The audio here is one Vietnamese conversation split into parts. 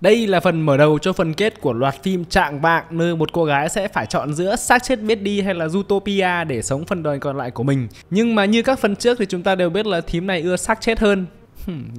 Đây là phần mở đầu cho phần kết của loạt phim Trạng vạng nơi một cô gái sẽ phải chọn giữa xác chết biết đi hay là Zootopia để sống phần đời còn lại của mình. Nhưng mà như các phần trước thì chúng ta đều biết là thím này ưa xác chết hơn.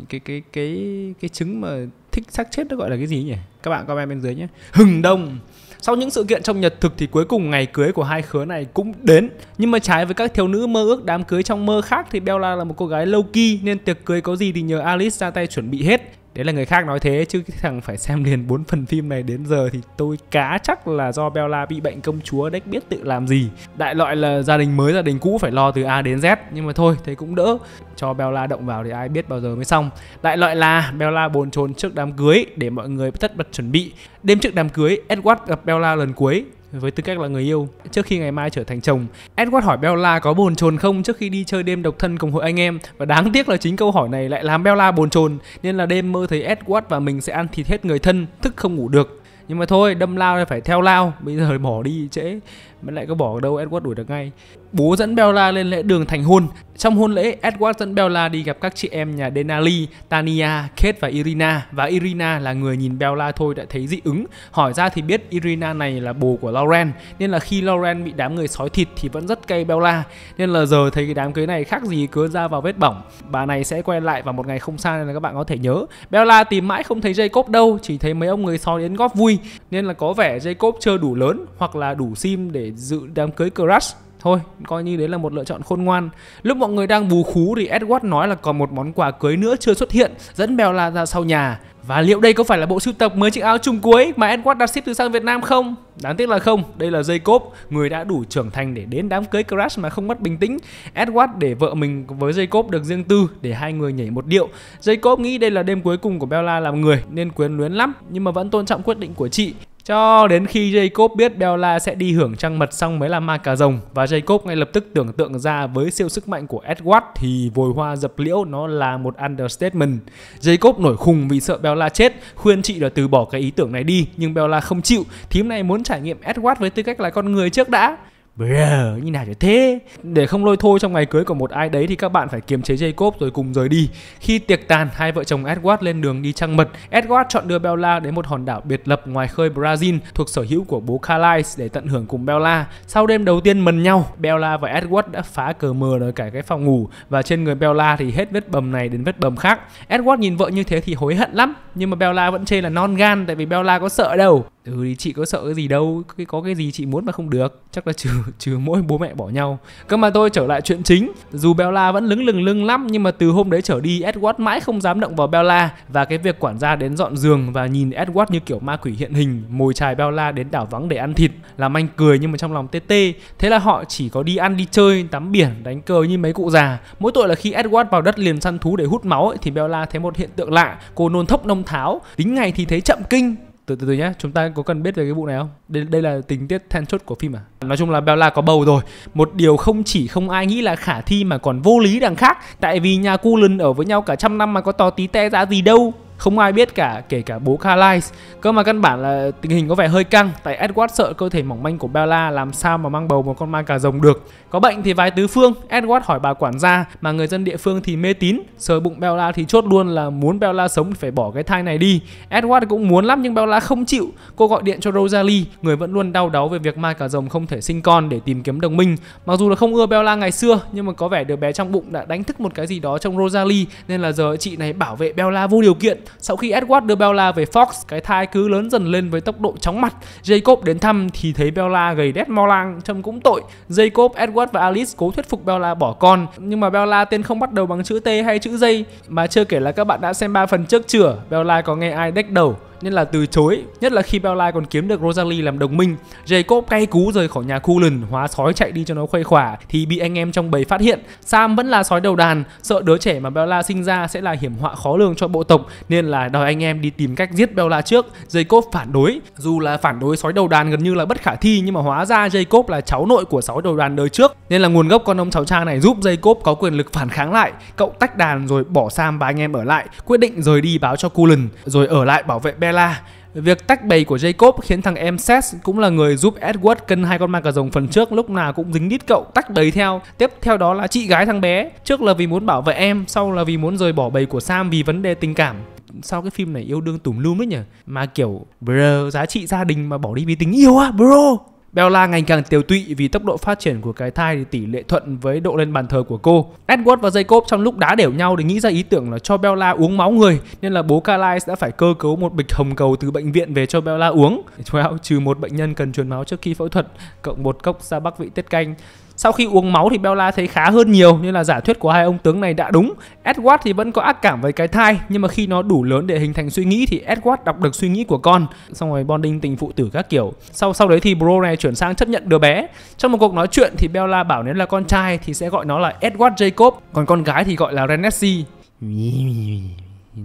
cái cái cái cái trứng mà thích xác chết nó gọi là cái gì nhỉ? Các bạn comment bên dưới nhé. Hừng đông. Sau những sự kiện trong Nhật thực thì cuối cùng ngày cưới của hai khứa này cũng đến. Nhưng mà trái với các thiếu nữ mơ ước đám cưới trong mơ khác thì Bella là một cô gái lâu kỳ nên tiệc cưới có gì thì nhờ Alice ra tay chuẩn bị hết đấy là người khác nói thế chứ cái thằng phải xem liền bốn phần phim này đến giờ thì tôi cá chắc là do Bella bị bệnh công chúa đấy biết tự làm gì đại loại là gia đình mới gia đình cũ phải lo từ A đến Z nhưng mà thôi thế cũng đỡ cho Bella động vào thì ai biết bao giờ mới xong đại loại là Bella bồn chồn trước đám cưới để mọi người tất bật chuẩn bị đêm trước đám cưới Edward gặp Bella lần cuối với tư cách là người yêu trước khi ngày mai trở thành chồng. Edward hỏi Bella có bồn chồn không trước khi đi chơi đêm độc thân cùng hội anh em và đáng tiếc là chính câu hỏi này lại làm Bella bồn chồn nên là đêm mơ thấy Edward và mình sẽ ăn thịt hết người thân, thức không ngủ được. Nhưng mà thôi, đâm lao thì phải theo lao, bây giờ bỏ đi trễ mới lại có bỏ ở đâu Edward đuổi được ngay bố dẫn Bella lên lễ đường thành hôn trong hôn lễ Edward dẫn Bella đi gặp các chị em nhà Denali Tania Kate và Irina và Irina là người nhìn Bella thôi đã thấy dị ứng hỏi ra thì biết Irina này là bồ của Lauren nên là khi Lauren bị đám người sói thịt thì vẫn rất cay Bella nên là giờ thấy cái đám cưới này khác gì cớ ra vào vết bỏng bà này sẽ quay lại vào một ngày không xa nên là các bạn có thể nhớ Bella tìm mãi không thấy Jacob đâu chỉ thấy mấy ông người sói đến góp vui nên là có vẻ Jacob chưa đủ lớn hoặc là đủ sim để dự đám cưới Crush thôi coi như đấy là một lựa chọn khôn ngoan lúc mọi người đang bù khú thì Edward nói là còn một món quà cưới nữa chưa xuất hiện dẫn Bella ra sau nhà và liệu đây có phải là bộ sưu tập mới chiếc áo chung cuối mà Edward đã ship từ sang Việt Nam không? Đáng tiếc là không, đây là dây Jacob, người đã đủ trưởng thành để đến đám cưới Crush mà không mất bình tĩnh. Edward để vợ mình với dây Jacob được riêng tư để hai người nhảy một điệu. dây Jacob nghĩ đây là đêm cuối cùng của Bella làm người nên quyến luyến lắm nhưng mà vẫn tôn trọng quyết định của chị. Cho đến khi Jacob biết Bella sẽ đi hưởng trăng mật xong mới là ma cà rồng và Jacob ngay lập tức tưởng tượng ra với siêu sức mạnh của Edward thì vồi hoa dập liễu nó là một understatement. Jacob nổi khùng vì sợ Bella chết, khuyên chị là từ bỏ cái ý tưởng này đi nhưng Bella không chịu, thím này muốn trải nghiệm Edward với tư cách là con người trước đã. Brr, như nào thế Để không lôi thôi trong ngày cưới của một ai đấy Thì các bạn phải kiềm chế Jacob rồi cùng rời đi Khi tiệc tàn, hai vợ chồng Edward lên đường đi trăng mật Edward chọn đưa Bella đến một hòn đảo biệt lập ngoài khơi Brazil Thuộc sở hữu của bố Calais để tận hưởng cùng Bella Sau đêm đầu tiên mần nhau, Bella và Edward đã phá cờ mờ ở cả cái phòng ngủ Và trên người Bella thì hết vết bầm này đến vết bầm khác Edward nhìn vợ như thế thì hối hận lắm Nhưng mà Bella vẫn chê là non gan Tại vì Bella có sợ đâu ừ thì chị có sợ cái gì đâu cái có cái gì chị muốn mà không được chắc là trừ trừ mỗi bố mẹ bỏ nhau cơ mà tôi trở lại chuyện chính dù Bella vẫn lững lừng lưng lắm nhưng mà từ hôm đấy trở đi Edward mãi không dám động vào Bella và cái việc quản gia đến dọn giường và nhìn Edward như kiểu ma quỷ hiện hình mồi chài Bella đến đảo vắng để ăn thịt làm anh cười nhưng mà trong lòng tê tê thế là họ chỉ có đi ăn đi chơi tắm biển đánh cờ như mấy cụ già mỗi tội là khi Edward vào đất liền săn thú để hút máu ấy, thì Bella thấy một hiện tượng lạ cô nôn thốc nông tháo tính ngày thì thấy chậm kinh từ từ từ nhé chúng ta có cần biết về cái vụ này không đây đây là tình tiết then chốt của phim à nói chung là Bella có bầu rồi một điều không chỉ không ai nghĩ là khả thi mà còn vô lý đằng khác tại vì nhà cu lần ở với nhau cả trăm năm mà có tò tí te ra gì đâu không ai biết cả kể cả bố Carlisle cơ mà căn bản là tình hình có vẻ hơi căng tại Edward sợ cơ thể mỏng manh của Bella làm sao mà mang bầu một con ma cà rồng được có bệnh thì vái tứ phương Edward hỏi bà quản gia mà người dân địa phương thì mê tín sờ bụng Bella thì chốt luôn là muốn Bella sống thì phải bỏ cái thai này đi Edward cũng muốn lắm nhưng Bella không chịu cô gọi điện cho Rosalie người vẫn luôn đau đáu về việc ma cà rồng không thể sinh con để tìm kiếm đồng minh mặc dù là không ưa Bella ngày xưa nhưng mà có vẻ đứa bé trong bụng đã đánh thức một cái gì đó trong Rosalie nên là giờ chị này bảo vệ Bella vô điều kiện sau khi Edward đưa Bella về Fox, cái thai cứ lớn dần lên với tốc độ chóng mặt. Jacob đến thăm thì thấy Bella gầy đét mo lang, trông cũng tội. Jacob, Edward và Alice cố thuyết phục Bella bỏ con, nhưng mà Bella tên không bắt đầu bằng chữ T hay chữ dây. Mà chưa kể là các bạn đã xem ba phần trước chửa, Bella có nghe ai đách đầu nên là từ chối, nhất là khi Belline còn kiếm được Rosalie làm đồng minh. Jacob cay cú rời khỏi nhà Cullen, hóa sói chạy đi cho nó khuây khỏa thì bị anh em trong bầy phát hiện. Sam vẫn là sói đầu đàn, sợ đứa trẻ mà Bella sinh ra sẽ là hiểm họa khó lường cho bộ tộc nên là đòi anh em đi tìm cách giết Bella trước. Jacob phản đối, dù là phản đối sói đầu đàn gần như là bất khả thi nhưng mà hóa ra Jacob là cháu nội của sói đầu đàn đời trước nên là nguồn gốc con ông cháu cha này giúp Jacob có quyền lực phản kháng lại. Cậu tách đàn rồi bỏ Sam và anh em ở lại, quyết định rời đi báo cho Cullen rồi ở lại bảo vệ Bella Bella. Việc tách bầy của Jacob khiến thằng em Seth cũng là người giúp Edward cân hai con ma cà rồng phần trước lúc nào cũng dính đít cậu tách bầy theo. Tiếp theo đó là chị gái thằng bé, trước là vì muốn bảo vệ em, sau là vì muốn rời bỏ bầy của Sam vì vấn đề tình cảm sau cái phim này yêu đương tùm lum đấy nhỉ mà kiểu bro giá trị gia đình mà bỏ đi vì tình yêu á bro Bella ngày càng tiêu tụy vì tốc độ phát triển của cái thai thì tỷ lệ thuận với độ lên bàn thờ của cô. Edward và Jacob trong lúc đá đều nhau để nghĩ ra ý tưởng là cho Bella uống máu người nên là bố Calais đã phải cơ cấu một bịch hồng cầu từ bệnh viện về cho Bella uống. Well, trừ một bệnh nhân cần truyền máu trước khi phẫu thuật, cộng một cốc ra bắc vị tiết canh sau khi uống máu thì Bella thấy khá hơn nhiều nên là giả thuyết của hai ông tướng này đã đúng. Edward thì vẫn có ác cảm với cái thai nhưng mà khi nó đủ lớn để hình thành suy nghĩ thì Edward đọc được suy nghĩ của con. Xong rồi bonding tình phụ tử các kiểu. Sau sau đấy thì bro này chuyển sang chấp nhận đứa bé. Trong một cuộc nói chuyện thì Bella bảo nếu là con trai thì sẽ gọi nó là Edward Jacob, còn con gái thì gọi là Renessi.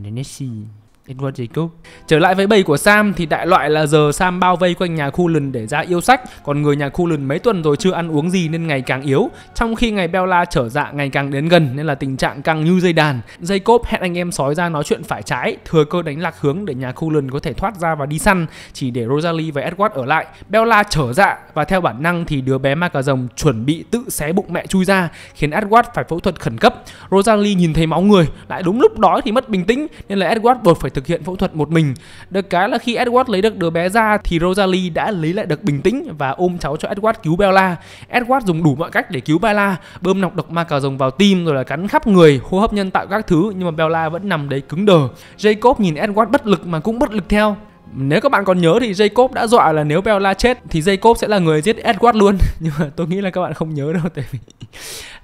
Renessi Edward Jacob. Trở lại với bầy của Sam thì đại loại là giờ Sam bao vây quanh nhà Cullen để ra yêu sách, còn người nhà Cullen mấy tuần rồi chưa ăn uống gì nên ngày càng yếu, trong khi ngày Bella trở dạ ngày càng đến gần nên là tình trạng căng như dây đàn. Jacob hẹn anh em sói ra nói chuyện phải trái, thừa cơ đánh lạc hướng để nhà Cullen có thể thoát ra và đi săn, chỉ để Rosalie và Edward ở lại. Bella trở dạ và theo bản năng thì đứa bé ma cà rồng chuẩn bị tự xé bụng mẹ chui ra, khiến Edward phải phẫu thuật khẩn cấp. Rosalie nhìn thấy máu người, lại đúng lúc đó thì mất bình tĩnh nên là Edward buộc phải thực thực hiện phẫu thuật một mình. Được cái là khi Edward lấy được đứa bé ra thì Rosalie đã lấy lại được bình tĩnh và ôm cháu cho Edward cứu Bella. Edward dùng đủ mọi cách để cứu Bella, bơm nọc độc ma cà rồng vào tim rồi là cắn khắp người, hô hấp nhân tạo các thứ nhưng mà Bella vẫn nằm đấy cứng đờ. Jacob nhìn Edward bất lực mà cũng bất lực theo nếu các bạn còn nhớ thì Jacob đã dọa là nếu Bella chết thì Jacob sẽ là người giết Edward luôn nhưng mà tôi nghĩ là các bạn không nhớ đâu tại vì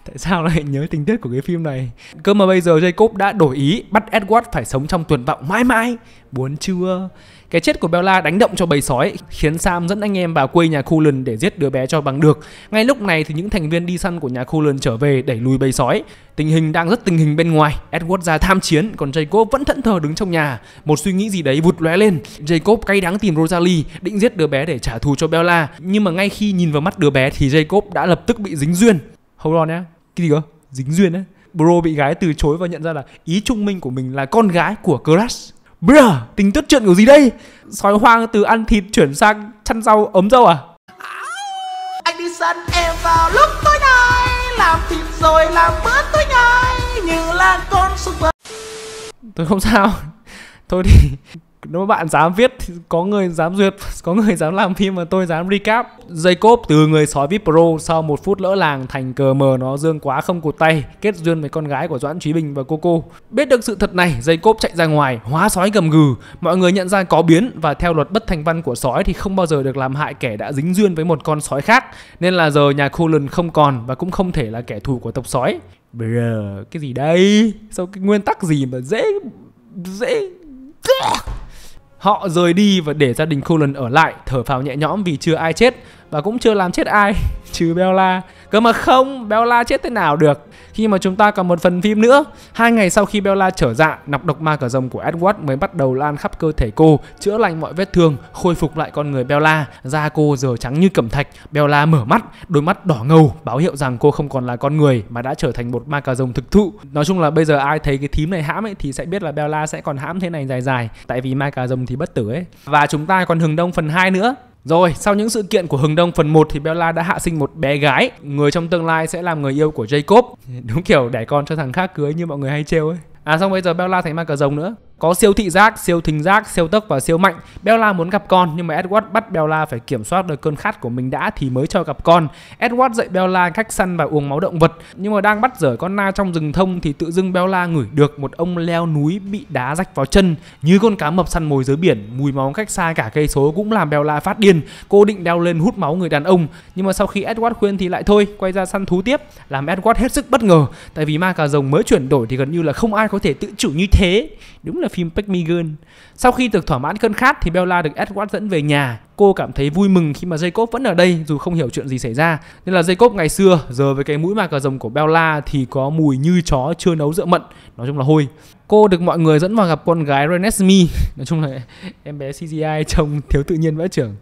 tại sao lại nhớ tình tiết của cái phim này cơ mà bây giờ Jacob đã đổi ý bắt Edward phải sống trong tuyệt vọng mãi mãi buồn chưa cái chết của Bella đánh động cho bầy sói khiến Sam dẫn anh em vào quê nhà Cullen để giết đứa bé cho bằng được ngay lúc này thì những thành viên đi săn của nhà Cullen trở về đẩy lùi bầy sói tình hình đang rất tình hình bên ngoài Edward ra tham chiến còn Jacob vẫn thẫn thờ đứng trong nhà một suy nghĩ gì đấy vụt lóe lên Jacob cay đắng tìm Rosalie định giết đứa bé để trả thù cho Bella nhưng mà ngay khi nhìn vào mắt đứa bé thì Jacob đã lập tức bị dính duyên hold on nhé cái gì cơ dính duyên ấy bro bị gái từ chối và nhận ra là ý trung minh của mình là con gái của crush bro tính tuất chuyện của gì đây sói hoang từ ăn thịt chuyển sang chăn rau ấm rau à anh đi săn em vào lúc tối nay làm thịt rồi làm bữa tối nay như là con super tôi không sao thôi thì nếu bạn dám viết thì có người dám duyệt có người dám làm phim mà tôi dám recap dây Jacob từ người sói VIP Pro sau một phút lỡ làng thành cờ mờ nó dương quá không cụt tay kết duyên với con gái của Doãn Trí Bình và cô cô biết được sự thật này dây Jacob chạy ra ngoài hóa sói gầm gừ mọi người nhận ra có biến và theo luật bất thành văn của sói thì không bao giờ được làm hại kẻ đã dính duyên với một con sói khác nên là giờ nhà Cullen không còn và cũng không thể là kẻ thù của tộc sói Brr, cái gì đây? Sao cái nguyên tắc gì mà dễ dễ Họ rời đi và để gia đình Cullen ở lại thở phào nhẹ nhõm vì chưa ai chết và cũng chưa làm chết ai trừ Bella. Cơ mà không, Bella chết thế nào được. Khi mà chúng ta còn một phần phim nữa, hai ngày sau khi Bella trở dạ, nọc độc ma cờ rồng của Edward mới bắt đầu lan khắp cơ thể cô, chữa lành mọi vết thương, khôi phục lại con người Bella. Da cô giờ trắng như cẩm thạch, Bella mở mắt, đôi mắt đỏ ngầu, báo hiệu rằng cô không còn là con người mà đã trở thành một ma cà rồng thực thụ. Nói chung là bây giờ ai thấy cái thím này hãm ấy thì sẽ biết là Bella sẽ còn hãm thế này dài dài, tại vì ma cà rồng thì bất tử ấy. Và chúng ta còn hừng đông phần 2 nữa, rồi, sau những sự kiện của Hừng Đông phần 1 thì Bella đã hạ sinh một bé gái, người trong tương lai sẽ làm người yêu của Jacob. Đúng kiểu đẻ con cho thằng khác cưới như mọi người hay trêu ấy. À xong bây giờ Bella thành ma cờ rồng nữa. Có siêu thị giác, siêu thính giác, siêu tốc và siêu mạnh. Bella muốn gặp con nhưng mà Edward bắt Bella phải kiểm soát được cơn khát của mình đã thì mới cho gặp con. Edward dạy Bella cách săn và uống máu động vật, nhưng mà đang bắt dở con na trong rừng thông thì tự dưng Bella ngửi được một ông leo núi bị đá rách vào chân, như con cá mập săn mồi dưới biển, mùi máu cách xa cả cây số cũng làm Bella phát điên. Cô định đeo lên hút máu người đàn ông, nhưng mà sau khi Edward khuyên thì lại thôi, quay ra săn thú tiếp, làm Edward hết sức bất ngờ, tại vì ma cà rồng mới chuyển đổi thì gần như là không ai có thể tự chủ như thế. Đúng là là phim Pygmalion. Sau khi được thỏa mãn cơn khát thì Bella được Edward dẫn về nhà. Cô cảm thấy vui mừng khi mà Jacob vẫn ở đây dù không hiểu chuyện gì xảy ra. Nên là Jacob ngày xưa giờ với cái mũi mà cờ rồng của Bella thì có mùi như chó chưa nấu rượu mận, nói chung là hôi. Cô được mọi người dẫn vào gặp con gái Renesmee, nói chung là em bé CGI trông thiếu tự nhiên vãi trưởng.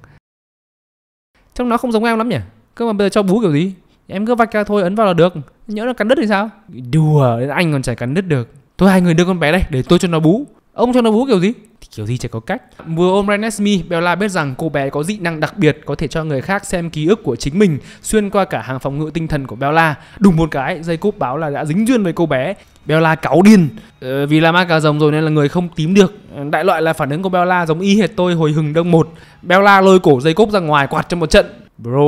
Trông nó không giống em lắm nhỉ? Cơ mà bây giờ cho bú kiểu gì? Em cứ vạch ra thôi ấn vào là được Nhớ nó cắn đứt thì sao Đùa Anh còn chả cắn đứt được Thôi hai người đưa con bé đây để tôi cho nó bú Ông cho nó bú kiểu gì? Thì kiểu gì chả có cách Vừa ôm Renesmi, Bella biết rằng cô bé có dị năng đặc biệt Có thể cho người khác xem ký ức của chính mình Xuyên qua cả hàng phòng ngự tinh thần của Bella Đùng một cái, dây cúp báo là đã dính duyên với cô bé Bella cáu điên ờ, Vì là ma cà rồng rồi nên là người không tím được ờ, Đại loại là phản ứng của Bella giống y hệt tôi hồi hừng đông một Bella lôi cổ dây cúp ra ngoài quạt cho một trận Bro,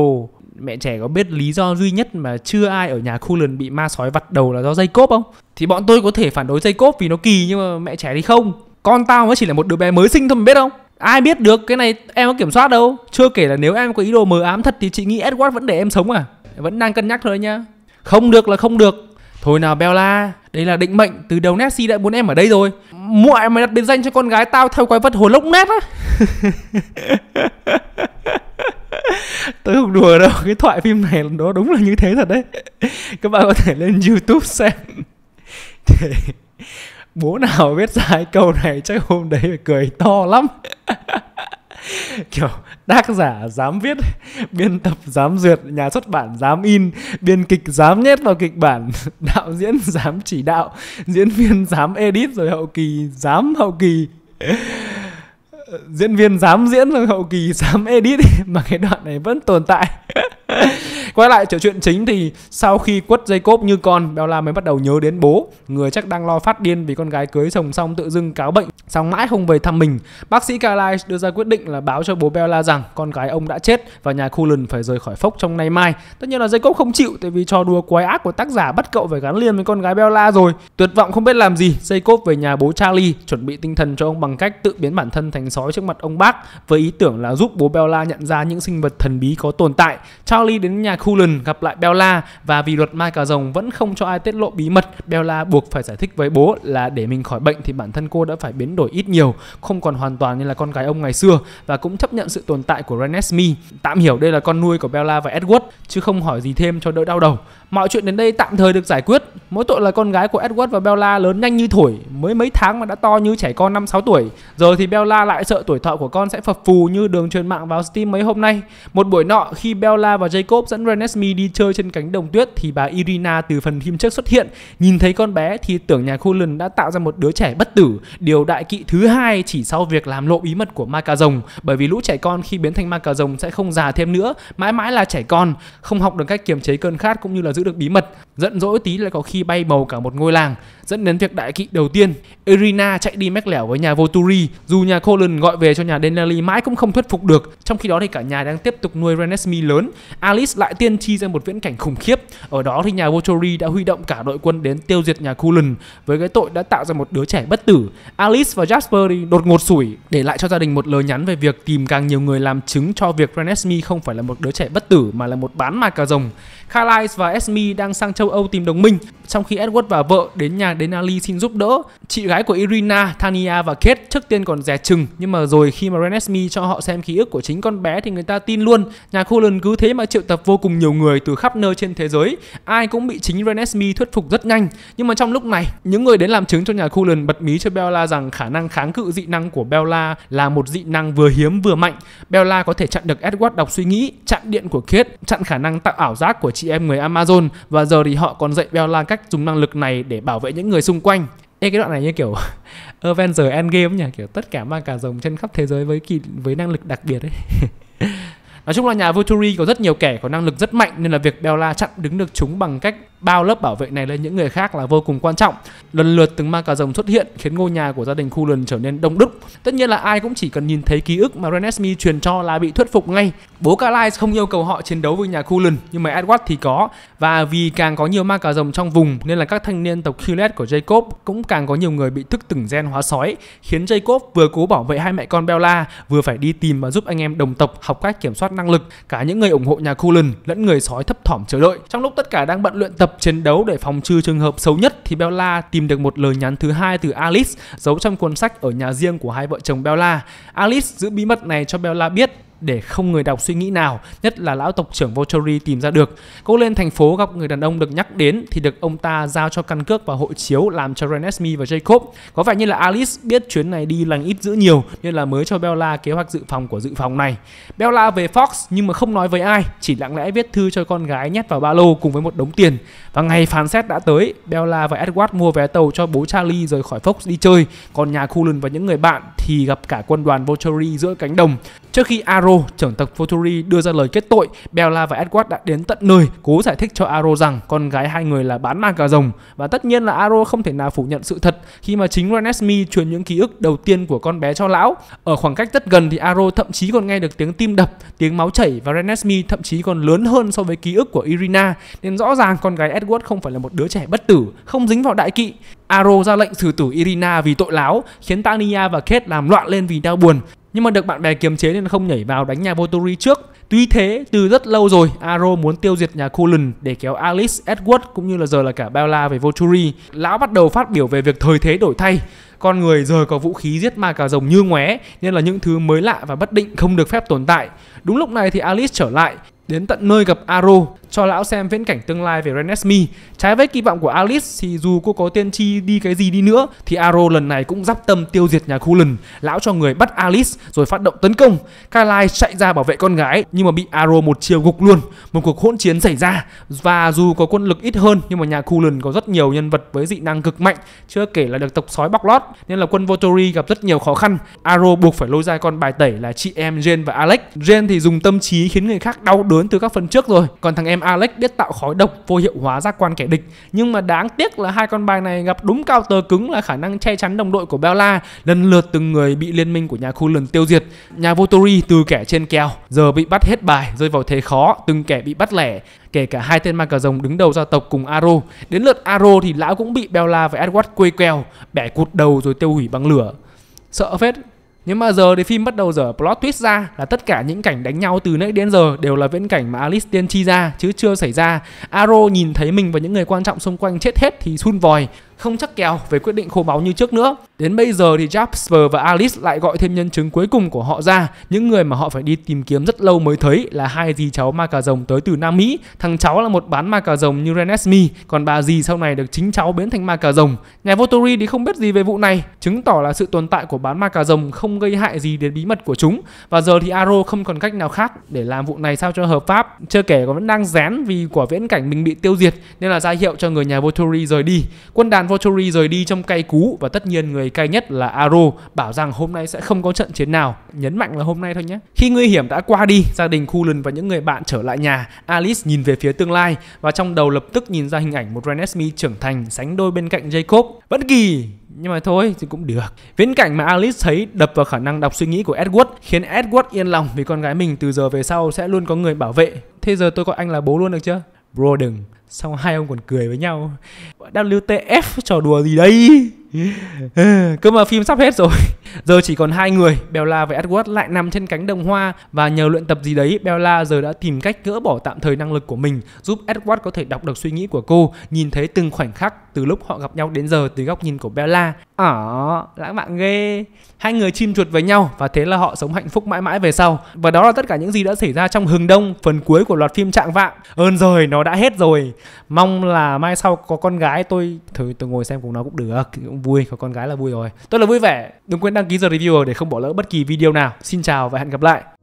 mẹ trẻ có biết lý do duy nhất mà chưa ai ở nhà khu lần bị ma sói vặt đầu là do dây cốp không? Thì bọn tôi có thể phản đối dây cốp vì nó kỳ nhưng mà mẹ trẻ thì không. Con tao mới chỉ là một đứa bé mới sinh thôi mà biết không? Ai biết được cái này em có kiểm soát đâu. Chưa kể là nếu em có ý đồ mờ ám thật thì chị nghĩ Edward vẫn để em sống à? Vẫn đang cân nhắc thôi nhá. Không được là không được. Thôi nào Bella, đây là định mệnh, từ đầu Nessie đã muốn em ở đây rồi. Muội mày đặt biệt danh cho con gái tao theo quái vật hồ lốc nét á. tôi không đùa đâu cái thoại phim này nó đúng là như thế thật đấy các bạn có thể lên youtube xem thì bố nào viết ra cái câu này chắc hôm đấy phải cười to lắm kiểu tác giả dám viết biên tập dám duyệt nhà xuất bản dám in biên kịch dám nhét vào kịch bản đạo diễn dám chỉ đạo diễn viên dám edit rồi hậu kỳ dám hậu kỳ diễn viên dám diễn hậu kỳ dám edit mà cái đoạn này vẫn tồn tại quay lại trở chuyện chính thì sau khi quất dây Jacob như con Bella mới bắt đầu nhớ đến bố người chắc đang lo phát điên vì con gái cưới chồng xong tự dưng cáo bệnh xong mãi không về thăm mình bác sĩ Carlisle đưa ra quyết định là báo cho bố Bella rằng con gái ông đã chết và nhà Cullen phải rời khỏi phốc trong nay mai tất nhiên là dây Jacob không chịu tại vì trò đùa quái ác của tác giả bắt cậu phải gắn liền với con gái Bella rồi tuyệt vọng không biết làm gì dây Jacob về nhà bố Charlie chuẩn bị tinh thần cho ông bằng cách tự biến bản thân thành sói trước mặt ông bác với ý tưởng là giúp bố Bella nhận ra những sinh vật thần bí có tồn tại Charlie đến nhà Cullen gặp lại Bella và vì luật Mai Cà Rồng vẫn không cho ai tiết lộ bí mật, Bella buộc phải giải thích với bố là để mình khỏi bệnh thì bản thân cô đã phải biến đổi ít nhiều, không còn hoàn toàn như là con gái ông ngày xưa và cũng chấp nhận sự tồn tại của Renesmee. Tạm hiểu đây là con nuôi của Bella và Edward chứ không hỏi gì thêm cho đỡ đau đầu. Mọi chuyện đến đây tạm thời được giải quyết. Mỗi tội là con gái của Edward và Bella lớn nhanh như thổi, mới mấy tháng mà đã to như trẻ con 5-6 tuổi. Giờ thì Bella lại sợ tuổi thọ của con sẽ phập phù như đường truyền mạng vào Steam mấy hôm nay. Một buổi nọ khi Bella và Jacob dẫn Renesmee đi chơi trên cánh đồng tuyết thì bà Irina từ phần phim trước xuất hiện. Nhìn thấy con bé thì tưởng nhà Cullen đã tạo ra một đứa trẻ bất tử, điều đại kỵ thứ hai chỉ sau việc làm lộ bí mật của ma cà rồng. Bởi vì lũ trẻ con khi biến thành ma cà rồng sẽ không già thêm nữa, mãi mãi là trẻ con, không học được cách kiềm chế cơn khát cũng như là giữ được bí mật giận dỗi tí lại có khi bay bầu cả một ngôi làng dẫn đến việc đại kỵ đầu tiên Irina chạy đi mách lẻo với nhà Voturi dù nhà Colin gọi về cho nhà Denali mãi cũng không thuyết phục được trong khi đó thì cả nhà đang tiếp tục nuôi Renesmi lớn Alice lại tiên tri ra một viễn cảnh khủng khiếp ở đó thì nhà Voturi đã huy động cả đội quân đến tiêu diệt nhà Cullen với cái tội đã tạo ra một đứa trẻ bất tử Alice và Jasper thì đột ngột sủi để lại cho gia đình một lời nhắn về việc tìm càng nhiều người làm chứng cho việc Renesmi không phải là một đứa trẻ bất tử mà là một bán ma cà rồng Carlisle và Esme đang sang châu Âu tìm đồng minh, trong khi Edward và vợ đến nhà Denali xin giúp đỡ. Chị gái của Irina, Tania và Kate trước tiên còn dè chừng, nhưng mà rồi khi mà Ren Esme cho họ xem ký ức của chính con bé thì người ta tin luôn. Nhà Cullen cứ thế mà triệu tập vô cùng nhiều người từ khắp nơi trên thế giới, ai cũng bị chính Ren Esme thuyết phục rất nhanh. Nhưng mà trong lúc này, những người đến làm chứng cho nhà Cullen bật mí cho Bella rằng khả năng kháng cự dị năng của Bella là một dị năng vừa hiếm vừa mạnh. Bella có thể chặn được Edward đọc suy nghĩ, chặn điện của Kate, chặn khả năng tạo ảo giác của chị em người Amazon và giờ thì họ còn dạy Bella cách dùng năng lực này để bảo vệ những người xung quanh Ê cái đoạn này như kiểu Avengers Endgame nhỉ Kiểu tất cả mang cả rồng trên khắp thế giới với kỳ, với năng lực đặc biệt ấy Nói chung là nhà Volturi có rất nhiều kẻ có năng lực rất mạnh nên là việc Bella chặn đứng được chúng bằng cách bao lớp bảo vệ này lên những người khác là vô cùng quan trọng. Lần lượt từng ma cà rồng xuất hiện khiến ngôi nhà của gia đình Cullen trở nên đông đúc. Tất nhiên là ai cũng chỉ cần nhìn thấy ký ức mà Renesmee truyền cho là bị thuyết phục ngay. Bố Carlyle không yêu cầu họ chiến đấu với nhà Cullen nhưng mà Edward thì có và vì càng có nhiều ma cà rồng trong vùng nên là các thanh niên tộc Hewlett của Jacob cũng càng có nhiều người bị thức từng gen hóa sói khiến Jacob vừa cố bảo vệ hai mẹ con Bella vừa phải đi tìm và giúp anh em đồng tộc học cách kiểm soát năng lực cả những người ủng hộ nhà Cullen lẫn người sói thấp thỏm chờ đợi trong lúc tất cả đang bận luyện tập tập chiến đấu để phòng trừ trường hợp xấu nhất thì Bella tìm được một lời nhắn thứ hai từ Alice giấu trong cuốn sách ở nhà riêng của hai vợ chồng Bella. Alice giữ bí mật này cho Bella biết để không người đọc suy nghĩ nào, nhất là lão tộc trưởng Volturi tìm ra được. Cô lên thành phố gặp người đàn ông được nhắc đến thì được ông ta giao cho căn cước và hộ chiếu làm cho Renesmee và Jacob. Có vẻ như là Alice biết chuyến này đi lành ít dữ nhiều nên là mới cho Bella kế hoạch dự phòng của dự phòng này. Bella về Fox nhưng mà không nói với ai, chỉ lặng lẽ viết thư cho con gái nhét vào ba lô cùng với một đống tiền. Và ngày phán xét đã tới, Bella và Edward mua vé tàu cho bố Charlie rời khỏi Fox đi chơi, còn nhà Cullen và những người bạn thì gặp cả quân đoàn Volturi giữa cánh đồng. Trước khi Aro, trưởng tộc Futuri đưa ra lời kết tội, Bella và Edward đã đến tận nơi cố giải thích cho Aro rằng con gái hai người là bán mang cả rồng và tất nhiên là Aro không thể nào phủ nhận sự thật khi mà chính Renesmi truyền những ký ức đầu tiên của con bé cho lão. Ở khoảng cách rất gần thì Aro thậm chí còn nghe được tiếng tim đập, tiếng máu chảy và Renesmi thậm chí còn lớn hơn so với ký ức của Irina nên rõ ràng con gái Edward không phải là một đứa trẻ bất tử, không dính vào đại kỵ. Aro ra lệnh xử tử Irina vì tội láo, khiến Tania và Kate làm loạn lên vì đau buồn nhưng mà được bạn bè kiềm chế nên không nhảy vào đánh nhà Votori trước. Tuy thế, từ rất lâu rồi, Arrow muốn tiêu diệt nhà Cullen để kéo Alice, Edward cũng như là giờ là cả Bella về Volturi. Lão bắt đầu phát biểu về việc thời thế đổi thay, con người giờ có vũ khí giết ma cà rồng như ngoé nên là những thứ mới lạ và bất định không được phép tồn tại. Đúng lúc này thì Alice trở lại, đến tận nơi gặp Aro cho lão xem viễn cảnh tương lai về Renesmee. Trái với kỳ vọng của Alice thì dù cô có tiên tri đi cái gì đi nữa thì Aro lần này cũng dắp tâm tiêu diệt nhà Cullen. Lão cho người bắt Alice rồi phát động tấn công. Kalai chạy ra bảo vệ con gái nhưng mà bị Aro một chiều gục luôn. Một cuộc hỗn chiến xảy ra và dù có quân lực ít hơn nhưng mà nhà Cullen có rất nhiều nhân vật với dị năng cực mạnh, chưa kể là được tộc sói bọc lót nên là quân Votori gặp rất nhiều khó khăn. Aro buộc phải lôi ra con bài tẩy là chị em Jane và Alex. Jane thì dùng tâm trí khiến người khác đau đớn lớn từ các phần trước rồi còn thằng em Alex biết tạo khói độc vô hiệu hóa giác quan kẻ địch nhưng mà đáng tiếc là hai con bài này gặp đúng cao tờ cứng là khả năng che chắn đồng đội của Bella lần lượt từng người bị liên minh của nhà Cullen tiêu diệt nhà Votori từ kẻ trên kèo giờ bị bắt hết bài rơi vào thế khó từng kẻ bị bắt lẻ kể cả hai tên ma cà rồng đứng đầu gia tộc cùng Aro đến lượt Aro thì lão cũng bị Bella và Edward quây queo bẻ cụt đầu rồi tiêu hủy bằng lửa sợ phết nhưng mà giờ thì phim bắt đầu dở plot twist ra là tất cả những cảnh đánh nhau từ nãy đến giờ đều là viễn cảnh mà Alice tiên tri ra chứ chưa xảy ra Arrow nhìn thấy mình và những người quan trọng xung quanh chết hết thì sun vòi không chắc kèo về quyết định khô máu như trước nữa. Đến bây giờ thì Jasper và Alice lại gọi thêm nhân chứng cuối cùng của họ ra, những người mà họ phải đi tìm kiếm rất lâu mới thấy là hai dì cháu ma cà rồng tới từ Nam Mỹ. Thằng cháu là một bán ma cà rồng như Renesmee, còn bà dì sau này được chính cháu biến thành ma cà rồng. Nhà Votori thì không biết gì về vụ này, chứng tỏ là sự tồn tại của bán ma cà rồng không gây hại gì đến bí mật của chúng. Và giờ thì Aro không còn cách nào khác để làm vụ này sao cho hợp pháp. Chưa kể còn vẫn đang dán vì quả viễn cảnh mình bị tiêu diệt nên là ra hiệu cho người nhà Votori rời đi. Quân đàn Vottori rời đi trong cay cú và tất nhiên người cay nhất là Aro bảo rằng hôm nay sẽ không có trận chiến nào, nhấn mạnh là hôm nay thôi nhé. Khi nguy hiểm đã qua đi, gia đình Cullen và những người bạn trở lại nhà, Alice nhìn về phía tương lai và trong đầu lập tức nhìn ra hình ảnh một Renesmee trưởng thành sánh đôi bên cạnh Jacob. Bất kỳ nhưng mà thôi thì cũng được viễn cảnh mà alice thấy đập vào khả năng đọc suy nghĩ của edward khiến edward yên lòng vì con gái mình từ giờ về sau sẽ luôn có người bảo vệ thế giờ tôi gọi anh là bố luôn được chưa bro đừng xong hai ông còn cười với nhau WTF trò đùa gì đây Cơ mà phim sắp hết rồi Giờ chỉ còn hai người Bella và Edward lại nằm trên cánh đồng hoa Và nhờ luyện tập gì đấy Bella giờ đã tìm cách gỡ bỏ tạm thời năng lực của mình Giúp Edward có thể đọc được suy nghĩ của cô Nhìn thấy từng khoảnh khắc Từ lúc họ gặp nhau đến giờ từ góc nhìn của Bella ờ lãng mạn ghê Hai người chim chuột với nhau Và thế là họ sống hạnh phúc mãi mãi về sau Và đó là tất cả những gì đã xảy ra trong Hừng Đông Phần cuối của loạt phim Trạng Vạng Ơn rồi, nó đã hết rồi Mong là mai sau có con gái tôi Thôi tôi ngồi xem cùng nó cũng được cũng vui có con gái là vui rồi tôi là vui vẻ đừng quên đăng ký giờ review để không bỏ lỡ bất kỳ video nào xin chào và hẹn gặp lại